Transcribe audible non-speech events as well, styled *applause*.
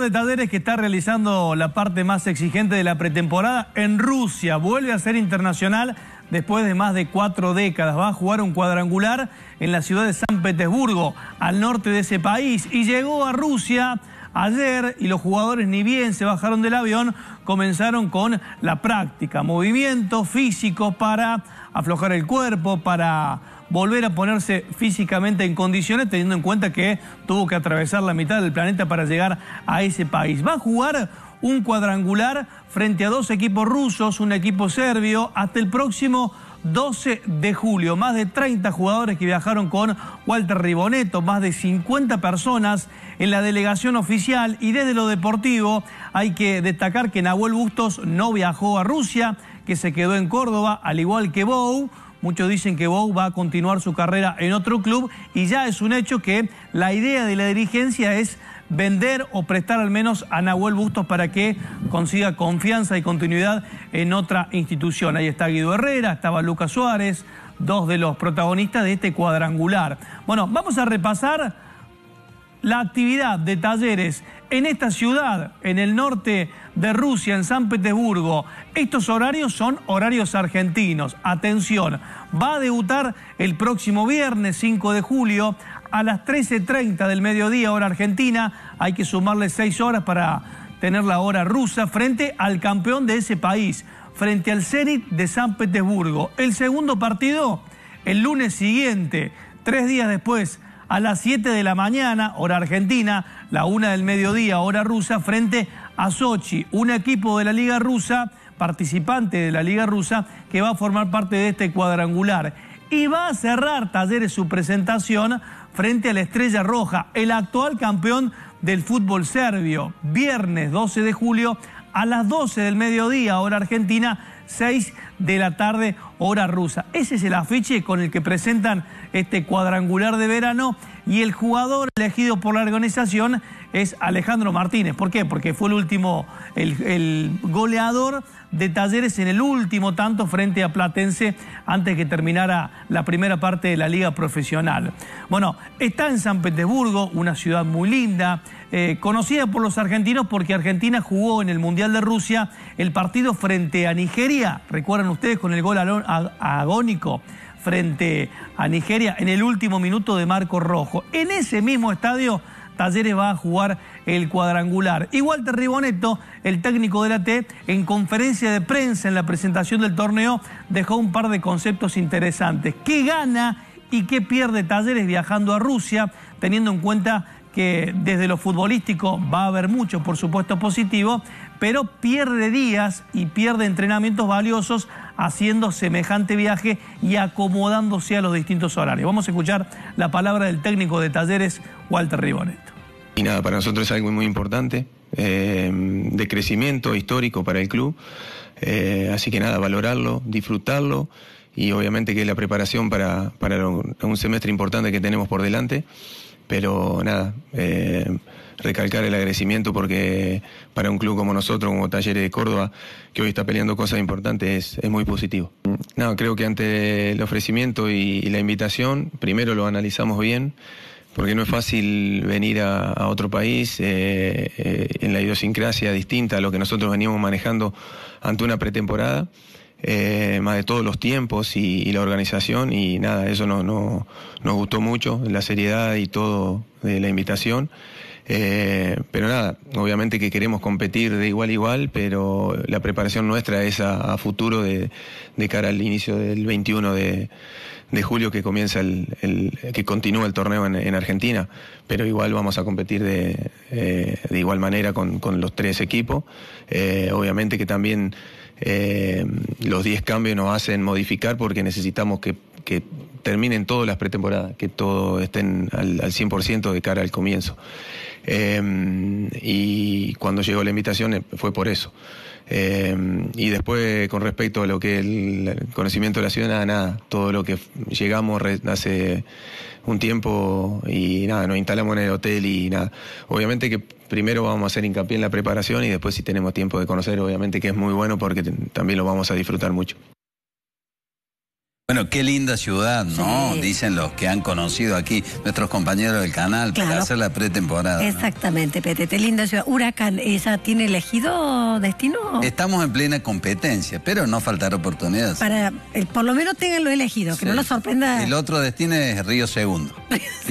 de talleres que está realizando la parte más exigente de la pretemporada en Rusia. Vuelve a ser internacional después de más de cuatro décadas. Va a jugar un cuadrangular en la ciudad de San Petersburgo, al norte de ese país. Y llegó a Rusia ayer y los jugadores ni bien se bajaron del avión, comenzaron con la práctica, movimiento físico para aflojar el cuerpo, para volver a ponerse físicamente en condiciones, teniendo en cuenta que tuvo que atravesar la mitad del planeta para llegar a ese país. Va a jugar un cuadrangular frente a dos equipos rusos, un equipo serbio, hasta el próximo 12 de julio. Más de 30 jugadores que viajaron con Walter Riboneto, más de 50 personas en la delegación oficial y desde lo deportivo hay que destacar que Nahuel Bustos no viajó a Rusia, que se quedó en Córdoba, al igual que Bou. Muchos dicen que Bou va a continuar su carrera en otro club y ya es un hecho que la idea de la dirigencia es vender o prestar al menos a Nahuel Bustos para que consiga confianza y continuidad en otra institución. Ahí está Guido Herrera, estaba Lucas Suárez, dos de los protagonistas de este cuadrangular. Bueno, vamos a repasar la actividad de talleres en esta ciudad, en el norte de Rusia en San Petersburgo. Estos horarios son horarios argentinos. Atención, va a debutar el próximo viernes 5 de julio a las 13.30 del mediodía, hora argentina. Hay que sumarle 6 horas para tener la hora rusa frente al campeón de ese país, frente al Zenit de San Petersburgo. El segundo partido, el lunes siguiente, tres días después, a las 7 de la mañana, hora argentina, la 1 del mediodía, hora rusa, frente a Sochi, un equipo de la Liga Rusa, participante de la Liga Rusa, que va a formar parte de este cuadrangular. Y va a cerrar Talleres su presentación frente a la Estrella Roja, el actual campeón del fútbol serbio. Viernes 12 de julio a las 12 del mediodía, hora argentina, 6 de la tarde, hora rusa. Ese es el afiche con el que presentan este cuadrangular de verano y el jugador elegido por la organización es Alejandro Martínez. ¿Por qué? Porque fue el último, el, goleador de Talleres en el último tanto frente a Platense antes que terminara la primera parte de la liga profesional. Bueno, está en San Petersburgo, una ciudad muy linda, eh, conocida por los argentinos porque Argentina jugó en el Mundial de Rusia el partido frente a Nigeria, recuerdan ustedes con el gol agónico frente a Nigeria en el último minuto de Marco Rojo. En ese mismo estadio Talleres va a jugar el cuadrangular. Y Walter Ribonetto, el técnico de la T, en conferencia de prensa en la presentación del torneo, dejó un par de conceptos interesantes. ¿Qué gana y qué pierde Talleres viajando a Rusia, teniendo en cuenta que desde lo futbolístico va a haber mucho, por supuesto, positivo, pero pierde días y pierde entrenamientos valiosos haciendo semejante viaje y acomodándose a los distintos horarios. Vamos a escuchar la palabra del técnico de talleres, Walter Ribonet. Y nada, para nosotros es algo muy importante, eh, de crecimiento histórico para el club, eh, así que nada, valorarlo, disfrutarlo y obviamente que es la preparación para, para un semestre importante que tenemos por delante. Pero nada, eh, recalcar el agradecimiento porque para un club como nosotros, como Talleres de Córdoba, que hoy está peleando cosas importantes, es, es muy positivo. No, creo que ante el ofrecimiento y, la invitación, primero lo analizamos bien, porque no es fácil venir a, otro país eh, eh, en la idiosincrasia distinta a lo que nosotros veníamos manejando ante una pretemporada eh, más de todos los tiempos y, la organización y nada, eso no, no, nos gustó mucho, la seriedad y todo de la invitación. Eh, pero nada, obviamente que queremos competir de igual a igual, pero la preparación nuestra es a, futuro de, cara al inicio del 21 de, de julio que comienza el, el, que continúa el torneo en, Argentina. Pero igual vamos a competir de, eh, de igual manera con, con los tres equipos. obviamente que también eh, los 10 cambios nos hacen modificar porque necesitamos que terminen todas las pretemporadas, que todos estén al, 100% de cara al comienzo. Em, y cuando llegó la invitación eh, fue por eso. Em, y después, con respecto a lo que el conocimiento de la ciudad, nada. Todo lo que llegamos hace un tiempo y nada, nos instalamos en el hotel y nada. Obviamente que primero vamos a hacer hincapié en la preparación y después, si tenemos tiempo de conocer, obviamente que es muy bueno porque también lo vamos a disfrutar mucho. Bueno, qué linda ciudad, ¿no? Dicen los que han conocido aquí nuestros compañeros del canal para hacer la pretemporada. Exactamente, Petete, linda ciudad. Huracán, ¿esa tiene elegido destino? Estamos en plena competencia, pero no faltar oportunidades. Para, por lo menos tenganlo elegido, que no lo sorprenda. El otro destino es Río Segundo. *laughs*